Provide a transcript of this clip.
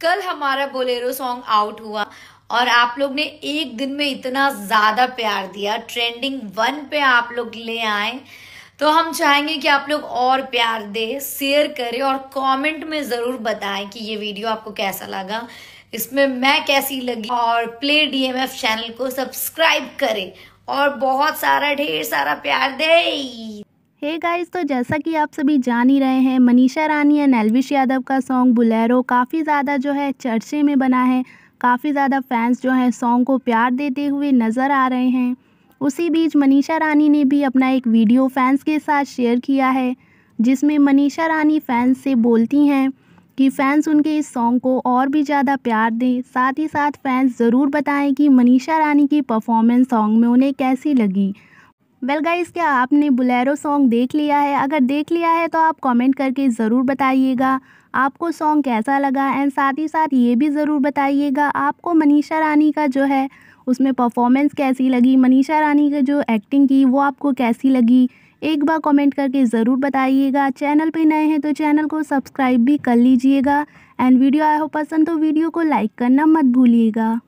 कल हमारा Bolero song out हुआ और आप लोग ने एक दिन में इतना ज़्यादा प्यार दिया ट्रेंडिंग वन पे आप लोग ले आए तो हम चाहेंगे कि आप लोग और प्यार दें शेयर करें और कमेंट में ज़रूर बताएं कि ये वीडियो आपको कैसा लगा इसमें मैं कैसी लगी और प्ले डीएमएफ चैनल को सब्सक्राइब करें और बहुत सारा ढेर सारा प्यार दे हे hey गाइस तो जैसा कि आप सभी जान ही रहे हैं मनीषा रानी एंड एलविश यादव का सॉन्ग बुलेरो काफ़ी ज़्यादा जो है चर्चे में बना है काफ़ी ज़्यादा फैंस जो हैं सॉन्ग को प्यार देते हुए नज़र आ रहे हैं उसी बीच मनीषा रानी ने भी अपना एक वीडियो फैंस के साथ शेयर किया है जिसमें मनीषा रानी फैंस से बोलती हैं कि फैंस उनके इस सॉन्ग को और भी ज़्यादा प्यार दें साथ ही साथ फैंस ज़रूर बताएँ कि मनीषा रानी की परफॉर्मेंस सॉन्ग में उन्हें कैसी लगी वेल गाइस क्या आपने बुलेरो सॉन्ग देख लिया है अगर देख लिया है तो आप कमेंट करके ज़रूर बताइएगा आपको सॉन्ग कैसा लगा एंड साथ ही साथ ये भी ज़रूर बताइएगा आपको मनीषा रानी का जो है उसमें परफॉर्मेंस कैसी लगी मनीषा रानी का जो एक्टिंग की वो आपको कैसी लगी एक बार कमेंट करके ज़रूर बताइएगा चैनल पे नए हैं तो चैनल को सब्सक्राइब भी कर लीजिएगा एंड वीडियो आया हो पसंद तो वीडियो को लाइक करना मत भूलिएगा